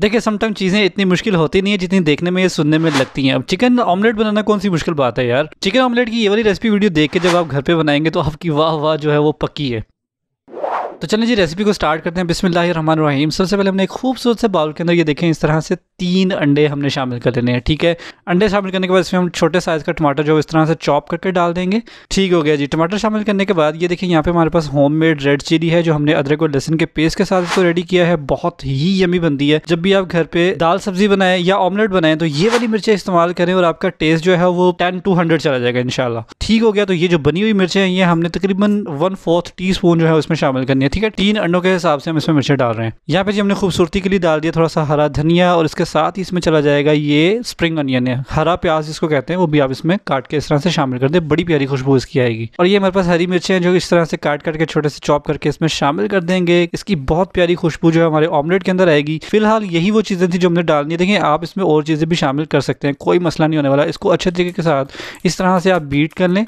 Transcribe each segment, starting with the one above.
देखिए समटाइम चीज़ें इतनी मुश्किल होती नहीं है जितनी देखने में या सुनने में लगती हैं अब चिकन ऑमलेट बनाना कौन सी मुश्किल बात है यार चिकन ऑमलेट की ये वाली रेसिपी वीडियो देख के जब आप घर पे बनाएंगे तो आपकी वाह वाह जो है वो पक्की है तो चलिए जी रेसिपी को स्टार्ट करते हैं बिस्मिल्लाहिर्रहमानिर्रहीम सबसे पहले हमने एक खूबसूरत से बाउल के अंदर ये देखें इस तरह से तीन अंडे हमने शामिल कर लेने हैं ठीक है अंडे शामिल करने के बाद इसमें हम छोटे साइज़ का टमाटर जो इस तरह से चॉप करके डाल देंगे ठीक हो गया जी टमाटर शामिल करने के बाद ये देखें यहाँ पे हमारे पास होम मेड रेड चिली है जो हमने अदरक और लहसन के पेस्ट के साथ इसको रेडी किया है बहुत ही यमी बनती है जब भी आप घर पे दाल सब्जी बनाएं या ऑमलेट बनाएं तो ये वाली मिर्चें इस्तेमाल करें और आपका टेस्ट जो है वो टेन टू हंड्रेड चला जाएगा इनशाला ठीक हो गया तो ये जो बनी हुई मिर्चें हैं ये हमने तकरीबन वन फोर्थ टी स्पून जो है उसमें शामिल करनी है ठीक है तीन अंडों के हिसाब से हम इसमें मिर्चें डाल रहे हैं यहाँ पे जी हमने खूबसूरती के लिए डाल दिया थोड़ा सा हरा धनिया और इसके साथ ही इसमें चला जाएगा ये स्प्रिंग अनियन है हरा प्याज जिसको कहते हैं वो भी आप इसमें काट के इस तरह से शामिल कर दे बड़ी प्यारी खुशबू इसकी आएगी और ये हमारे पास हरी मिर्चें हैं जो इस तरह से काट काट के छोटे से चॉप करके इसमें शामिल कर देंगे इसकी बहुत प्यारी खुशबू जो है हमारे ऑमलेट के अंदर आएगी फिलहाल यही वो चीज़ें थी जो हमने डालनी देखिए आप इसमें और चीज़ें भी शामिल कर सकते हैं कोई मसला नहीं होने वाला इसको अच्छे तरीके के साथ इस तरह से आप बीट कर लें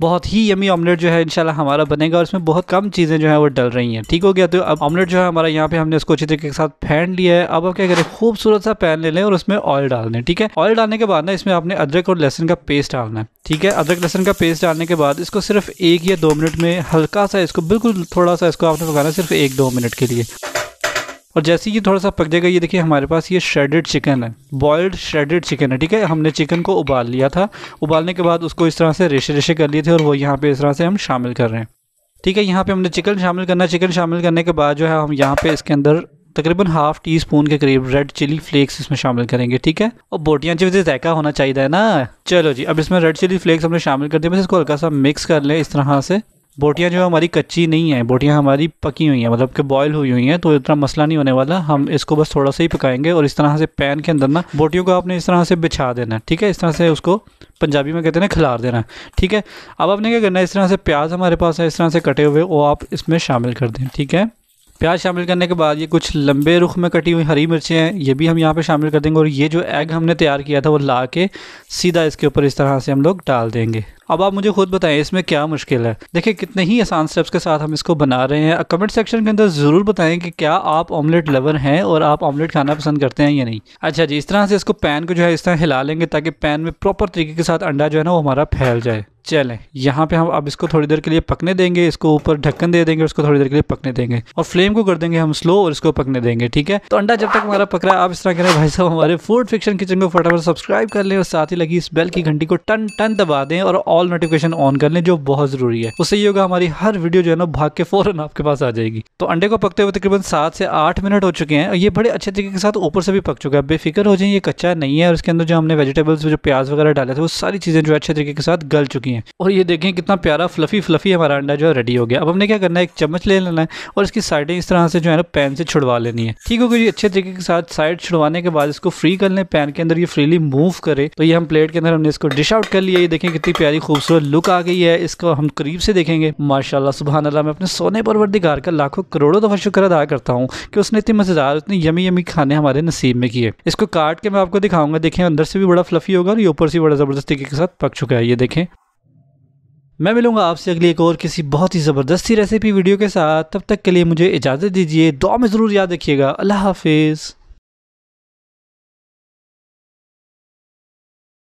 बहुत ही यमी ऑमलेट जो है इनशाला हमारा बनेगा और इसमें बहुत कम चीज़ें जो है वो डल रही हैं ठीक हो गया तो अब ऑमलेट जो है हमारा यहाँ पे हमने इसको अच्छी तरीके के साथ फैन लिया है अब क्या करें खूबसूरत सा पैन ले लें और उसमें ऑयल डाल दें ठीक है ऑयल डालने के बाद ना इसमें आपने अदरक और लहसन का पेस्ट डालना है ठीक है अदरक लहसन का पेस्ट डालने के बाद इसको सिर्फ एक या दो मिनट में हल्का सा इसको बिल्कुल थोड़ा सा इसको आपने पकाना सिर्फ एक दो मिनट के लिए और जैसे ये थोड़ा सा पक जाएगा ये देखिए हमारे पास ये श्रेडेड चिकन है बॉयल्ड श्रेडेड चिकन है ठीक है हमने चिकन को उबाल लिया था उबालने के बाद उसको इस तरह से रेशे रेशे कर लिए थे और वो यहाँ पे इस तरह से हम शामिल कर रहे हैं ठीक है यहाँ पे हमने चिकन शामिल करना चिकन शामिल करने के बाद जो है हम यहाँ पे इसके अंदर तकरीबन हाफ टी स्पून के करीब रेड चिली फ्लेक्स इसमें शामिल करेंगे ठीक है और बोटियाँ वैसे जैका होना चाहिए ना चलो जी अब इसमें रेड चिली फ्लेक्स हमने शामिल कर दिया बस इसको हल्का सा मिक्स कर लें इस तरह से बोटियाँ जो हमारी कच्ची नहीं है बोटियाँ हमारी पकी हुई हैं मतलब कि बॉयल हुई हुई हैं तो इतना मसला नहीं होने वाला हम इसको बस थोड़ा सा ही पकाएंगे और इस तरह से पैन के अंदर ना बोटियों को आपने इस तरह से बिछा देना है ठीक है इस तरह से उसको पंजाबी में कहते हैं खिलार देना ठीक है अब आपने क्या करना है इस तरह से प्याज हमारे पास है इस तरह से कटे हुए वो आप इसमें शामिल कर दें ठीक है प्याज शामिल करने के बाद ये कुछ लंबे रुख में कटी हुई हरी मिर्चें हैं ये भी हम यहाँ पे शामिल कर देंगे और ये जो एग हमने तैयार किया था वो ला के सीधा इसके ऊपर इस तरह से हम लोग डाल देंगे अब आप मुझे खुद बताएं इसमें क्या मुश्किल है देखिए कितने ही आसान स्टेप्स के साथ हम इसको बना रहे हैं कमेंट सेक्शन के अंदर ज़रूर बताएं कि क्या आप ऑमलेट लवर हैं और आप ऑमलेट खाना पसंद करते हैं या नहीं अच्छा जी इस तरह से इसको पैन को जो है इस तरह हिला लेंगे ताकि पैन में प्रॉपर तरीके के साथ अंडा जो है ना वो हमारा फैल जाए चलें यहाँ पे हम अब इसको थोड़ी देर के लिए पकने देंगे इसको ऊपर ढक्कन दे देंगे उसको थोड़ी देर के लिए पकने देंगे और फ्लेम को कर देंगे हम स्लो और इसको पकने देंगे ठीक है तो अंडा जब तक हमारा पक रहा है आप इस तरह करें भाई साहब हमारे फूड फिक्शन किचन को फटाफट सब्सक्राइब कर लें और साथ ही लगी इस बेल की घंटी को टन टन दबा दें और ऑल नोटिफिकेशन ऑन कर लें जो बहुत ज़रूरी है उससे ये होगा हमारी हर वीडियो जो है ना भाग के फ़ौरन आपके पास आ जाएगी तो अंडे को पकते हुए तकरीबन सात से आठ मिनट हो चुके हैं और ये बड़े अच्छे तरीके के साथ ऊपर से भी पक चुका है बेफिक्र हो जाए ये कच्चा नहीं है और इसके अंदर जो हमने वेजिटेबल्स जो प्याज वगैरह डाले थे वो सारी चीज़ें जो अच्छे तरीके के साथ गल चुकी हैं और ये देखें कितना प्यारा फ्लफ़ी फ्लफ़ी हमारा अंडा जो है रेडी हो गया अब हमने क्या करना है एक चम्मच ले लेना है और इसकी साइडें इस तरह से जो है ना पैन से छुड़वा लेनी है ठीक होगी अच्छे तरीके के साथ साइड छुड़वाने के बाद इसको फ्री कर लें पैन के अंदर ये फ्रीली मूव करे तो ये हम प्लेट के अंदर हमने इसको डिश आउट कर लिया ये देखें कितनी प्यारी खूबसूरत लुक आ गई है इसको हम करीब से देखेंगे माशाला सुबह अल्लाह मैं अपने सोने परवरदिगार का लाखों करोड़ों दफ़ा शुक्र अदा करता हूँ कि उसने इतनी मज़ेदार इतनी यमी यमी खाने हमारे नसीब में किए इसको काट के मैं आपको दिखाऊंगा देखें अंदर से भी बड़ा फ्लफी होगा और ये ऊपर से बड़ा ज़बरदस्त तरीके के साथ पक चुका है ये देखें मैं मिलूंगा आपसे अगली एक और किसी बहुत ही ज़बरदस्ती रेसिपी वीडियो के साथ तब तक के लिए मुझे इजाज़त दीजिए दुआ में ज़रूर याद रखिएगा अल्लाह हाफिज़